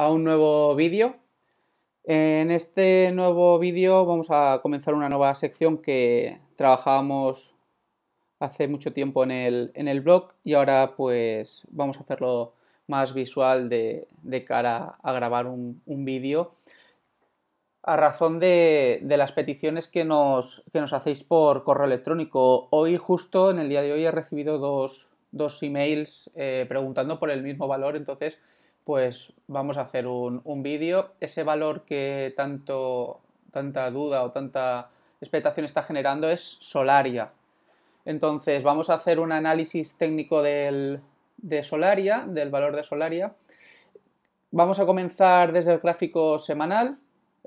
a un nuevo vídeo. En este nuevo vídeo vamos a comenzar una nueva sección que trabajábamos hace mucho tiempo en el, en el blog y ahora pues vamos a hacerlo más visual de, cara a grabar un, vídeo a razón de, las peticiones que nos, nos, hacéis por correo electrónico. Hoy justo en el día de hoy he recibido dos, dos emails eh, preguntando por el mismo valor, entonces pues vamos a hacer un, vídeo. Ese valor que tanto, tanta duda o tanta expectación está generando es Solaria. Entonces vamos a hacer un análisis técnico del, de Solaria, del valor de Solaria. Vamos a comenzar desde el gráfico semanal.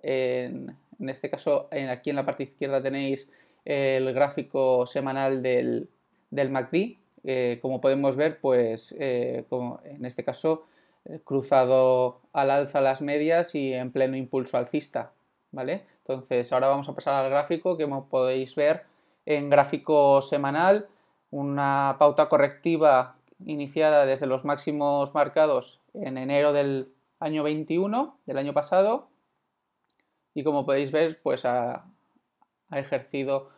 En, este caso, en, aquí en la parte izquierda tenéis el gráfico semanal del, MACD. Eh, como podemos ver, pues eh, en este caso eh, cruzado al alza las medias y en pleno impulso alcista, ¿vale? Entonces, ahora vamos a pasar al gráfico que como podéis ver en gráfico semanal, una pauta correctiva iniciada desde los máximos marcados en enero del año 21, del año pasado, y como podéis ver, pues ha, ha ejercido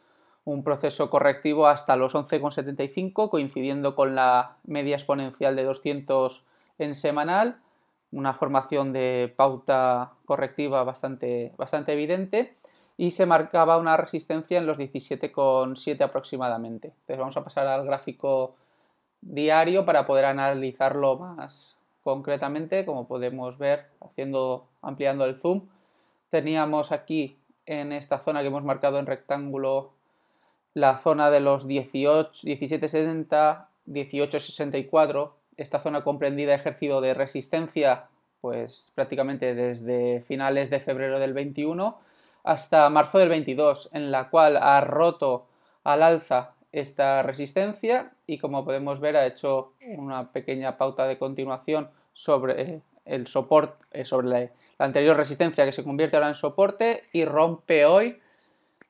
un proceso correctivo hasta los 11,75, coincidiendo con la media exponencial de 200 en semanal, una formación de pauta correctiva bastante, bastante evidente y se marcaba una resistencia en los 17,7 aproximadamente. Entonces vamos a pasar al gráfico diario para poder analizarlo más concretamente, como podemos ver haciendo ampliando el zoom. Teníamos aquí en esta zona que hemos marcado en rectángulo la zona de los 18, 17,70, 18,64, esta zona comprendida ha ejercido de resistencia pues prácticamente desde finales de febrero del 21 hasta marzo del 22, en la cual ha roto al alza esta resistencia y como podemos ver ha hecho una pequeña pauta de continuación sobre eh, el soporte, eh, sobre la anterior resistencia que se convierte ahora en soporte y rompe hoy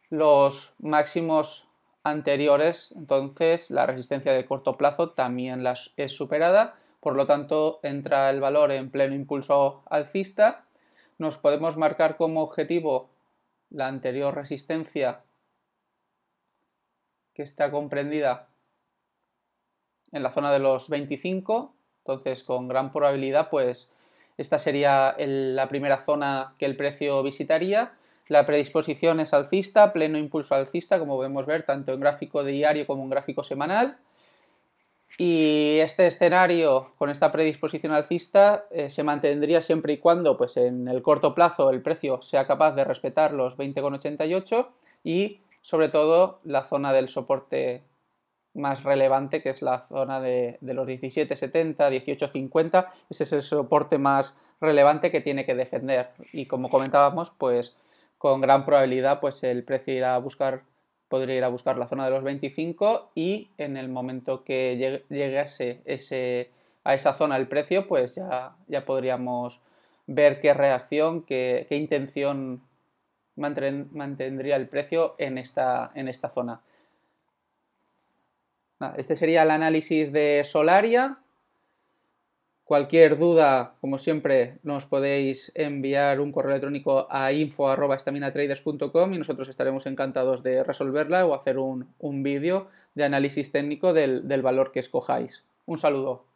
los máximos anteriores, entonces la resistencia de corto plazo también las es superada, por lo tanto entra el valor en pleno impulso alcista, nos podemos marcar como objetivo la anterior resistencia que está comprendida en la zona de los 25, entonces con gran probabilidad pues esta sería la primera zona que el precio visitaría, la predisposición es alcista, pleno impulso alcista, como podemos ver tanto en gráfico diario como en gráfico semanal. Y este escenario con esta predisposición alcista eh, se mantendría siempre y cuando pues en el corto plazo el precio sea capaz de respetar los 20,88 y sobre todo la zona del soporte más relevante que es la zona de, de los 17,70, 18,50. Ese es el soporte más relevante que tiene que defender. Y como comentábamos, pues con gran probabilidad pues el precio irá a buscar, podría ir a buscar la zona de los 25 y en el momento que llegase a esa zona el precio, pues ya, ya podríamos ver qué reacción, qué, intención mantendría el precio en esta, en esta zona. Este sería el análisis de Solaria. Cualquier duda, como siempre, nos podéis enviar un correo electrónico a info.estaminatraders.com y nosotros estaremos encantados de resolverla o hacer un, vídeo de análisis técnico del valor que escojáis. Un saludo.